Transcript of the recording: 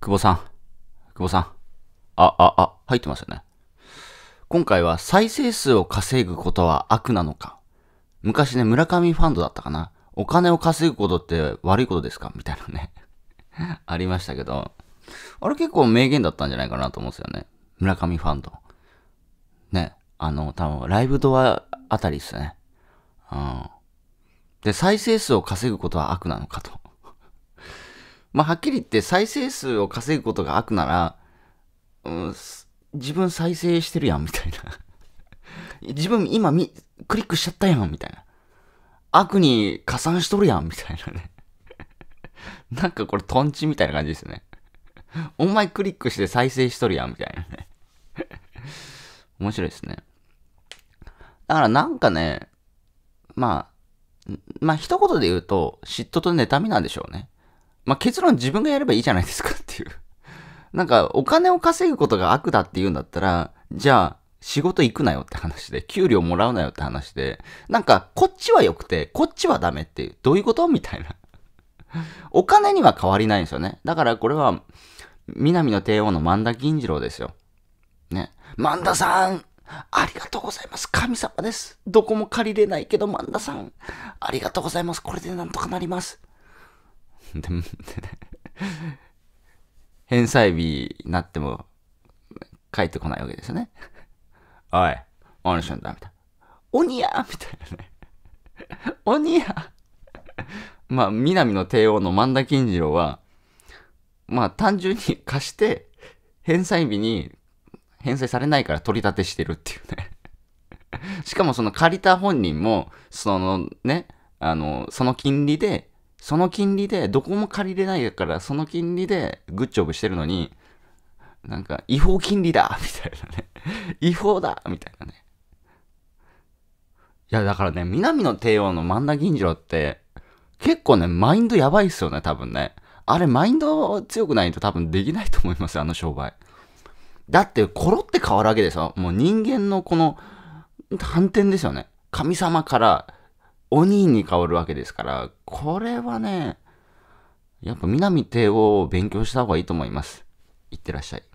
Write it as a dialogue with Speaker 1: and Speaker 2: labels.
Speaker 1: 久保さん。久保さん。あ、あ、あ、入ってますよね。今回は再生数を稼ぐことは悪なのか。昔ね、村上ファンドだったかな。お金を稼ぐことって悪いことですかみたいなね ありましたけど。あれ結構名言だったんじゃないかなと思うんですよね。村上ファンド。ね。あの、多分ライブドアあたりですね。うん。で、再生数を稼ぐことは悪なのかと。まあ、はっきり言って再生数を稼ぐことが悪なら、うん、自分再生してるやん、みたいな。自分今み、クリックしちゃったやん、みたいな。悪に加算しとるやん、みたいなね。なんかこれトンチみたいな感じですね。お前クリックして再生しとるやん、みたいなね。面白いですね。だからなんかね、まあ、まあ一言で言うと、嫉妬と妬みなんでしょうね。まあ、結論自分がやればいいじゃないですかっていう。なんか、お金を稼ぐことが悪だって言うんだったら、じゃあ、仕事行くなよって話で、給料もらうなよって話で、なんか、こっちは良くて、こっちはダメっていう、どういうことみたいな。お金には変わりないんですよね。だからこれは、南の帝王の万田銀次郎ですよ。ね。万田さんありがとうございます。神様です。どこも借りれないけど、万田さん。ありがとうございます。これでなんとかなります。返済日になっても帰ってこないわけですよね。おい、何してんだみたいな。鬼や みたいなね。鬼や まあ、南の帝王の万田金次郎は、まあ、単純に貸して、返済日に返済されないから取り立てしてるっていうね。しかもその借りた本人も、そのね、あの、その金利でその金利で、どこも借りれないから、その金利でグッジョブしてるのに、なんか、違法金利だ みたいなね。違法だみたいなね。いや、だからね、南の帝王の万田銀次郎って、結構ね、マインドやばいっすよね、多分ね。あれ、マインド強くないと多分できないと思いますあの商売。だって、コロって変わるわけでょもう人間のこの、反転ですよね。神様から鬼に変わるわけですから、これはね、やっぱ南帝を勉強した方がいいと思います。いってらっしゃい。